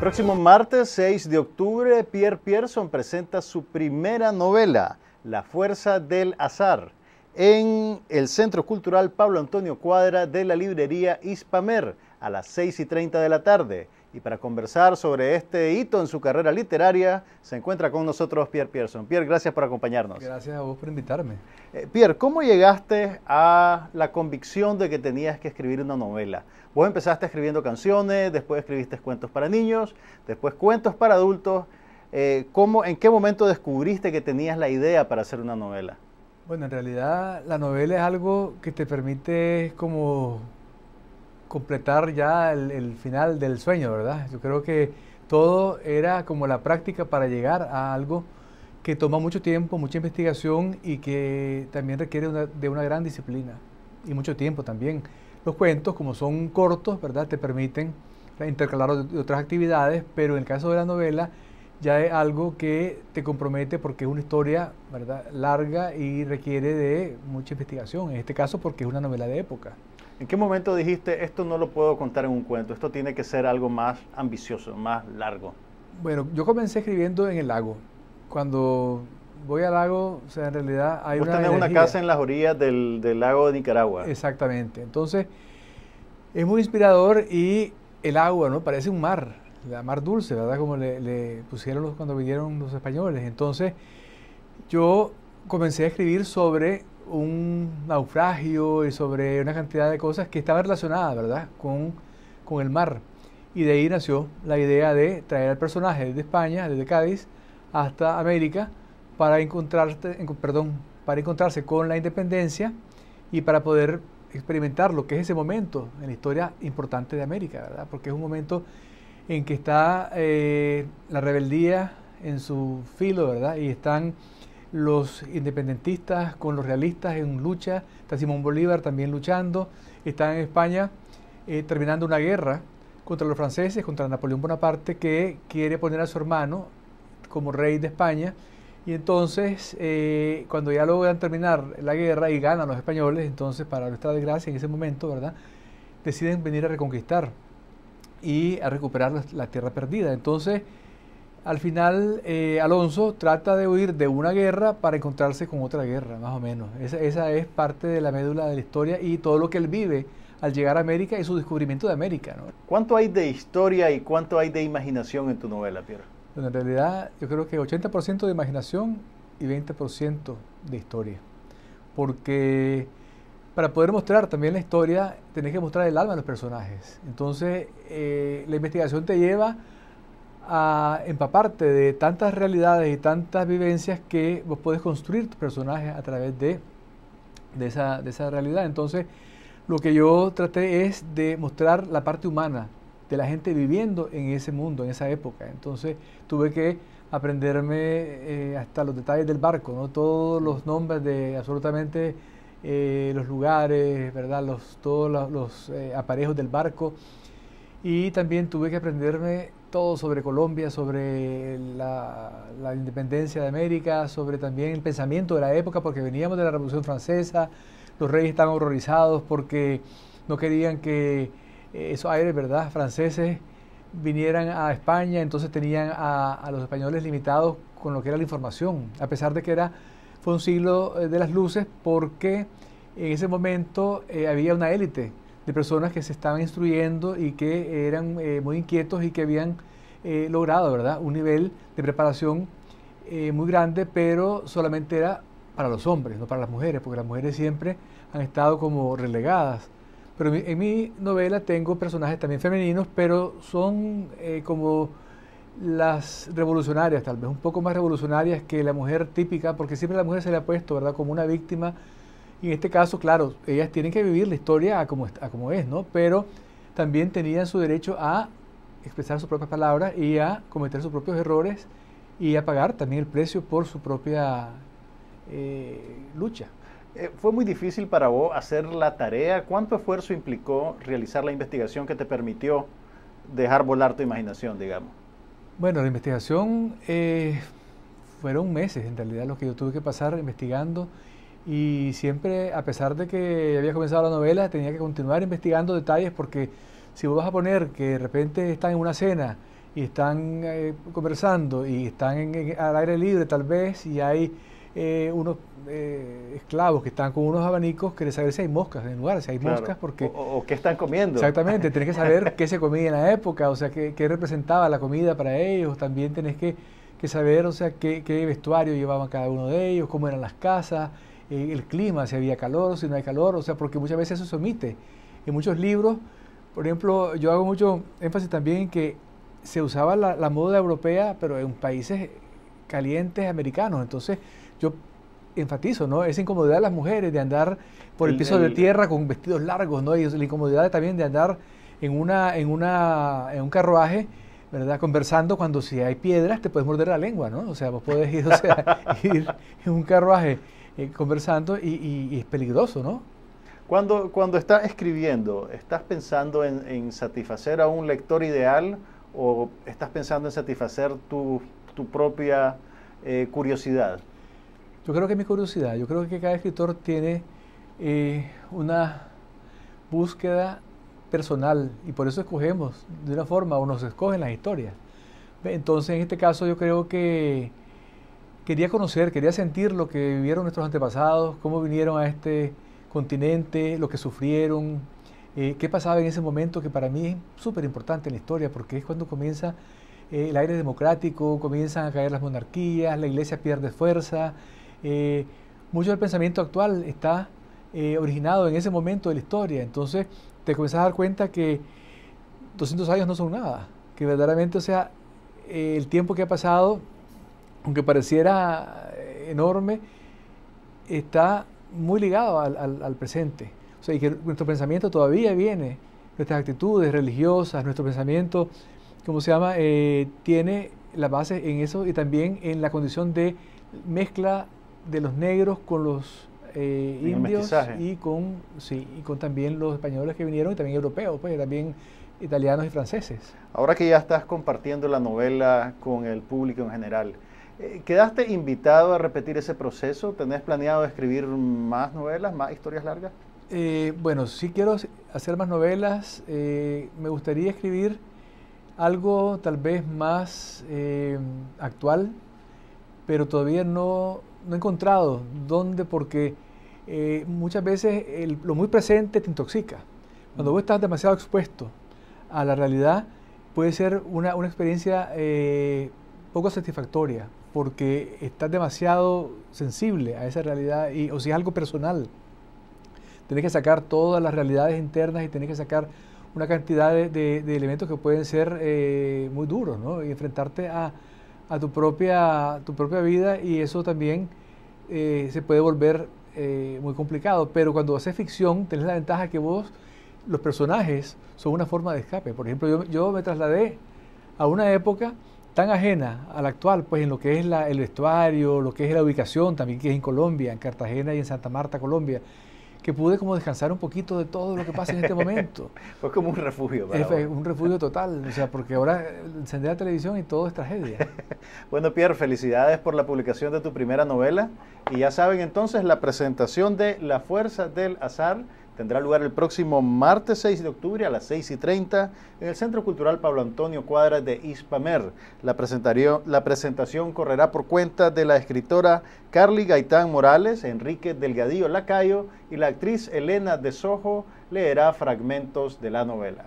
próximo martes 6 de octubre, Pierre Pierson presenta su primera novela, La Fuerza del Azar, en el Centro Cultural Pablo Antonio Cuadra de la librería Ispamer a las 6 y 30 de la tarde. Y para conversar sobre este hito en su carrera literaria, se encuentra con nosotros Pierre Pierson. Pierre, gracias por acompañarnos. Gracias a vos por invitarme. Eh, Pierre, ¿cómo llegaste a la convicción de que tenías que escribir una novela? Vos empezaste escribiendo canciones, después escribiste cuentos para niños, después cuentos para adultos. Eh, ¿cómo, ¿En qué momento descubriste que tenías la idea para hacer una novela? Bueno, en realidad la novela es algo que te permite como completar ya el, final del sueño, ¿verdad? Yo creo que todo era como la práctica para llegar a algo que toma mucho tiempo, mucha investigación y que también requiere de una gran disciplina y mucho tiempo también. Los cuentos, como son cortos, ¿verdad? Te permiten intercalar otras actividades, pero en el caso de la novela ya es algo que te compromete porque es una historia ¿verdad? larga y requiere de mucha investigación, en este caso porque es una novela de época. ¿En qué momento dijiste, esto no lo puedo contar en un cuento, esto tiene que ser algo más ambicioso, más largo? Bueno, yo comencé escribiendo en el lago. Cuando voy al lago, o sea, en realidad hay Vos una. Tenés una casa en las orillas del, lago de Nicaragua. Exactamente. Entonces, es muy inspirador y el agua, ¿no? Parece un mar, la mar dulce, ¿verdad? Como le, pusieron los, cuando vinieron los españoles. Entonces, yo comencé a escribir sobre un naufragio y sobre una cantidad de cosas que estaban relacionadas, ¿verdad?, con, el mar. Y de ahí nació la idea de traer al personaje de España, desde Cádiz, hasta América, para, perdón, para encontrarse con la independencia y para poder experimentar lo que es ese momento en la historia importante de América, Porque es un momento en que está eh, la rebeldía en su filo, ¿verdad? Y están los independentistas con los realistas en lucha, está Simón Bolívar también luchando, está en España eh, terminando una guerra contra los franceses, contra Napoleón Bonaparte, que quiere poner a su hermano como rey de España. Y entonces, eh, cuando ya logran terminar la guerra y ganan los españoles, entonces, para nuestra desgracia en ese momento, ¿verdad? Deciden venir a reconquistar y a recuperar la, la tierra perdida. Entonces, al final eh, Alonso trata de huir de una guerra para encontrarse con otra guerra, más o menos. Esa, es parte de la médula de la historia y todo lo que él vive al llegar a América y su descubrimiento de América. ¿Cuánto hay de historia y cuánto hay de imaginación en tu novela, Piero? en realidad yo creo que 80% de imaginación y 20% de historia. Porque para poder mostrar también la historia, tenés que mostrar el alma de los personajes. Entonces, eh, la investigación te lleva a empaparte de tantas realidades y tantas vivencias que vos podés construir tus personajes a través de, de, esa, realidad. Entonces, lo que yo traté es de mostrar la parte humana de la gente viviendo en ese mundo, en esa época. Entonces, tuve que aprenderme eh, hasta los detalles del barco, ¿no? todos los nombres de absolutamente eh, los lugares, ¿verdad? Los, todos los, eh, aparejos del barco. Y también tuve que aprenderme todo sobre Colombia, sobre la, independencia de América, sobre también el pensamiento de la época, porque veníamos de la Revolución Francesa, los reyes estaban horrorizados porque no querían que eh, esos aires, ¿verdad?, franceses vinieran a España, entonces tenían a, los españoles limitados con lo que era la información, a pesar de que era, fue un siglo eh, de las luces, porque en ese momento eh, había una élite de personas que se estaban instruyendo y que eran eh, muy inquietos y que habían eh, logrado ¿verdad? un nivel de preparación eh, muy grande, pero solamente era para los hombres, no para las mujeres, porque las mujeres siempre han estado como relegadas. Pero en mi novela tengo personajes también femeninos, pero son como las revolucionarias, tal vez un poco más revolucionarias que la mujer típica, porque siempre la mujer se le ha puesto, ¿verdad?, como una víctima y en este caso, claro, ellas tienen que vivir la historia como, como es, ¿no? Pero también tenían su derecho a expresar sus propias palabras y a cometer sus propios errores y a pagar también el precio por su propia eh, lucha. Eh, ¿Fue muy difícil para vos hacer la tarea? ¿Cuánto esfuerzo implicó realizar la investigación que te permitió dejar volar tu imaginación, digamos? Bueno, la investigación eh, fueron meses en realidad los que yo tuve que pasar investigando y siempre, a pesar de que había comenzado la novela, tenía que continuar investigando detalles porque si vos vas a poner que de repente están en una cena y están eh, conversando y están al aire libre tal vez y hay eh, unos eh, esclavos que están con unos abanicos, querés saber si hay moscas en el lugar, si hay moscas porque... O, qué están comiendo. Exactamente, tenés que saber qué se comía en la época, o sea, qué, qué representaba la comida para ellos, también tenés que que saber, o sea, qué, vestuario llevaban cada uno de ellos, cómo eran las casas, eh, el clima, si había calor, si no hay calor, o sea, porque muchas veces eso se omite. En muchos libros, por ejemplo, yo hago mucho énfasis también en que se usaba la, moda europea, pero en países calientes americanos. Entonces, yo enfatizo, ¿no? Esa incomodidad de las mujeres de andar por el, piso de tierra con vestidos largos, ¿no? Y la incomodidad también de andar en, una, en, una, en un carruaje ¿verdad? Conversando, cuando si hay piedras te puedes morder la lengua, ¿no? O sea, vos podés ir, o sea, ir en un carruaje eh, conversando y, es peligroso, ¿no? Cuando, cuando estás escribiendo, ¿estás pensando en, satisfacer a un lector ideal o estás pensando en satisfacer tu, tu propia eh, curiosidad? Yo creo que mi curiosidad, yo creo que cada escritor tiene eh, una búsqueda personal y por eso escogemos de una forma o nos escogen las historias. Entonces, en este caso, yo creo que quería conocer, quería sentir lo que vivieron nuestros antepasados, cómo vinieron a este continente, lo que sufrieron, eh, qué pasaba en ese momento que para mí es súper importante en la historia, porque es cuando comienza eh, el aire democrático, comienzan a caer las monarquías, la iglesia pierde fuerza. Eh, mucho del pensamiento actual está originado en ese momento de la historia. Entonces, te comienzas a dar cuenta que 200 años no son nada, que verdaderamente, o sea, eh, el tiempo que ha pasado, aunque pareciera eh, enorme, está muy ligado al, presente. O sea, y que nuestro pensamiento todavía viene, nuestras actitudes religiosas, nuestro pensamiento, ¿cómo se llama?, eh, tiene la base en eso y también en la condición de mezcla de los negros con los eh, indios y con, sí, con también los españoles que vinieron y también europeos, pues también italianos y franceses. Ahora que ya estás compartiendo la novela con el público en general, eh, ¿quedaste invitado a repetir ese proceso? ¿Tenés planeado escribir más novelas, más historias largas? Eh, bueno, sí quiero hacer más novelas. me gustaría escribir algo tal vez más actual, pero todavía no no he encontrado dónde, porque eh, muchas veces lo muy presente te intoxica. Cuando mm. vos estás demasiado expuesto a la realidad, puede ser una, experiencia eh, poco satisfactoria, porque estás demasiado sensible a esa realidad, y, o si es algo personal. Tienes que sacar todas las realidades internas y tenés que sacar una cantidad de, elementos que pueden ser eh, muy duros, ¿no? Y enfrentarte a, a tu propia, tu propia vida y eso también eh, se puede volver eh, muy complicado. Pero cuando haces ficción, tenés la ventaja que vos, los personajes, son una forma de escape. Por ejemplo, yo, yo me trasladé a una época tan ajena a la actual, pues en lo que es la, el vestuario, lo que es la ubicación también, que es en Colombia, en Cartagena y en Santa Marta, Colombia que pude como descansar un poquito de todo lo que pasa en este momento. Fue como un refugio. Para un refugio total, o sea, porque ahora eh, encender la televisión y todo es tragedia. bueno, Pierre, felicidades por la publicación de tu primera novela y ya saben entonces la presentación de La Fuerza del Azar tendrá lugar el próximo martes 6 de octubre a las 6 y 30 en el Centro Cultural Pablo Antonio Cuadras de Ispamer. La, la presentación correrá por cuenta de la escritora Carly Gaitán Morales, Enrique Delgadillo Lacayo y la actriz Elena de Sojo leerá fragmentos de la novela.